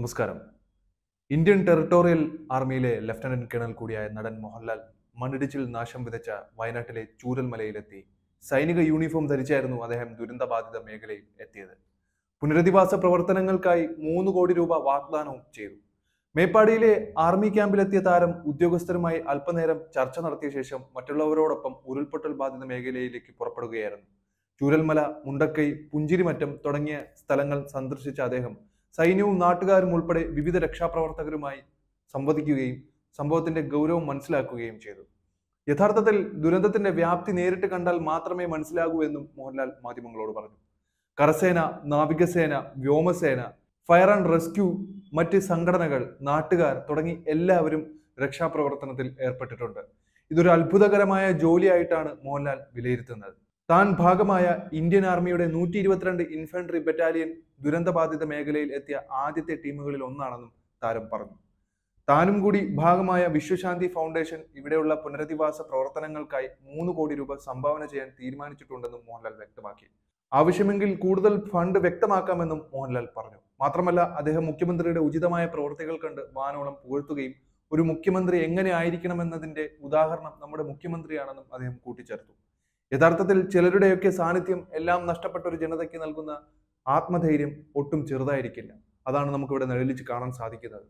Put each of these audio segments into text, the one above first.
നമസ്കാരം Indian territorial ആർമിയിലെ lieutenant colonel കൂടിയായ നടൻ മോഹൻലാൽ മണ്ണിടിച്ചിൽ നാശം വിതച്ച വയനാട്ടിലെ ചൂരൽമലയിലെത്തി സൈനിക യൂണിഫോം ധരിച്ചായിരുന്നു അദ്ദേഹം ദുരന്തബാധിത മേഖലയിൽ എത്തിയത് പുനരധിവാസ പ്രവർത്തനങ്ങൾക്കായി മൂന്ന് കോടി രൂപ വാഗ്ദാനവും ചെയ്തു മേപ്പാടിയിലെ ആർമി ക്യാമ്പിലെത്തിയ താരം ഉദ്യോഗസ്ഥരുമായി അല്പനേരം ചർച്ച നടത്തിയ ശേഷം മറ്റുള്ളവരോടൊപ്പം ഉരുൾപൊട്ടൽ ബാധിത മേഖലയിലേക്ക് പുറപ്പെടുകയായിരുന്നു ചൂരൽമല മുണ്ടക്കൈ പുഞ്ചിരിമറ്റം തുടങ്ങിയ സ്ഥലങ്ങൾ സന്ദർശിച്ച അദ്ദേഹം സൈന്യവും നാട്ടുകാരും ഉൾപ്പെടെ വിവിധ രക്ഷാപ്രവർത്തകരുമായി സംവദിക്കുകയും സംഭവത്തിന്റെ ഗൗരവം മനസ്സിലാക്കുകയും ചെയ്തു യഥാർത്ഥത്തിൽ ദുരന്തത്തിന്റെ വ്യാപ്തി നേരിട്ട് കണ്ടാൽ മാത്രമേ മനസ്സിലാകൂ എന്നും മോഹൻലാൽ മാധ്യമങ്ങളോട് പറഞ്ഞു കരസേന നാവികസേന വ്യോമസേന ഫയർ ആൻഡ് റെസ്ക്യൂ മറ്റ് സംഘടനകൾ നാട്ടുകാർ തുടങ്ങി എല്ലാവരും രക്ഷാപ്രവർത്തനത്തിൽ ഏർപ്പെട്ടിട്ടുണ്ട് ഇതൊരു അത്ഭുതകരമായ ജോലിയായിട്ടാണ് മോഹൻലാൽ വിലയിരുത്തുന്നത് താൻ ഭാഗമായ ഇന്ത്യൻ ആർമിയുടെ നൂറ്റി ഇരുപത്തിരണ്ട് ഇൻഫൻട്രി ബറ്റാലിയൻ ദുരന്തബാധിത മേഖലയിൽ എത്തിയ ആദ്യത്തെ ടീമുകളിൽ ഒന്നാണെന്നും താരം പറഞ്ഞു താനും കൂടി ഭാഗമായ വിശ്വശാന്തി ഫൗണ്ടേഷൻ ഇവിടെയുള്ള പുനരധിവാസ പ്രവർത്തനങ്ങൾക്കായി മൂന്ന് കോടി രൂപ സംഭാവന ചെയ്യാൻ തീരുമാനിച്ചിട്ടുണ്ടെന്നും മോഹൻലാൽ വ്യക്തമാക്കി ആവശ്യമെങ്കിൽ കൂടുതൽ ഫണ്ട് വ്യക്തമാക്കാമെന്നും മോഹൻലാൽ പറഞ്ഞു മാത്രമല്ല അദ്ദേഹം മുഖ്യമന്ത്രിയുടെ ഉചിതമായ പ്രവൃത്തികൾ കണ്ട് വാനോളം പുകഴ്ത്തുകയും ഒരു മുഖ്യമന്ത്രി എങ്ങനെ ആയിരിക്കണമെന്നതിന്റെ ഉദാഹരണം നമ്മുടെ മുഖ്യമന്ത്രിയാണെന്നും അദ്ദേഹം കൂട്ടിച്ചേർത്തു യഥാർത്ഥത്തിൽ ചിലരുടെയൊക്കെ സാന്നിധ്യം എല്ലാം നഷ്ടപ്പെട്ട ഒരു ജനതയ്ക്ക് നൽകുന്ന ആത്മധൈര്യം ഒട്ടും ചെറുതായിരിക്കില്ല അതാണ് നമുക്കിവിടെ നിഴലിച്ച് കാണാൻ സാധിക്കുന്നത്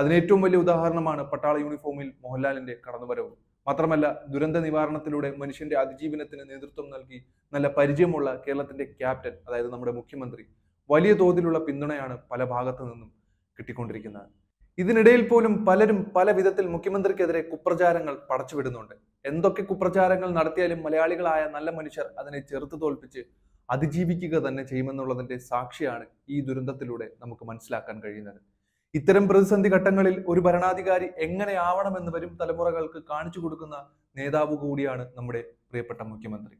അതിന് ഏറ്റവും വലിയ ഉദാഹരണമാണ് പട്ടാള യൂണിഫോമിൽ മോഹൻലാലിന്റെ കടന്നുവരവ് മാത്രമല്ല ദുരന്ത നിവാരണത്തിലൂടെ മനുഷ്യന്റെ അതിജീവനത്തിന് നേതൃത്വം നൽകി നല്ല പരിചയമുള്ള കേരളത്തിന്റെ ക്യാപ്റ്റൻ അതായത് നമ്മുടെ മുഖ്യമന്ത്രി വലിയ തോതിലുള്ള പിന്തുണയാണ് പല ഭാഗത്തു നിന്നും കിട്ടിക്കൊണ്ടിരിക്കുന്നത് ഇതിനിടയിൽ പോലും പലരും പല വിധത്തിൽ മുഖ്യമന്ത്രിക്കെതിരെ കുപ്രചാരങ്ങൾ പടച്ചുവിടുന്നുണ്ട് എന്തൊക്കെ കുപ്രചാരങ്ങൾ നടത്തിയാലും മലയാളികളായ നല്ല മനുഷ്യർ അതിനെ ചെറുത്തു തോൽപ്പിച്ച് അതിജീവിക്കുക തന്നെ ചെയ്യുമെന്നുള്ളതിന്റെ സാക്ഷിയാണ് ഈ ദുരന്തത്തിലൂടെ നമുക്ക് മനസ്സിലാക്കാൻ കഴിയുന്നത് ഇത്തരം പ്രതിസന്ധി ഘട്ടങ്ങളിൽ ഒരു ഭരണാധികാരി എങ്ങനെയാവണമെന്ന് വരും തലമുറകൾക്ക് കാണിച്ചു കൊടുക്കുന്ന നേതാവ് കൂടിയാണ് നമ്മുടെ പ്രിയപ്പെട്ട മുഖ്യമന്ത്രി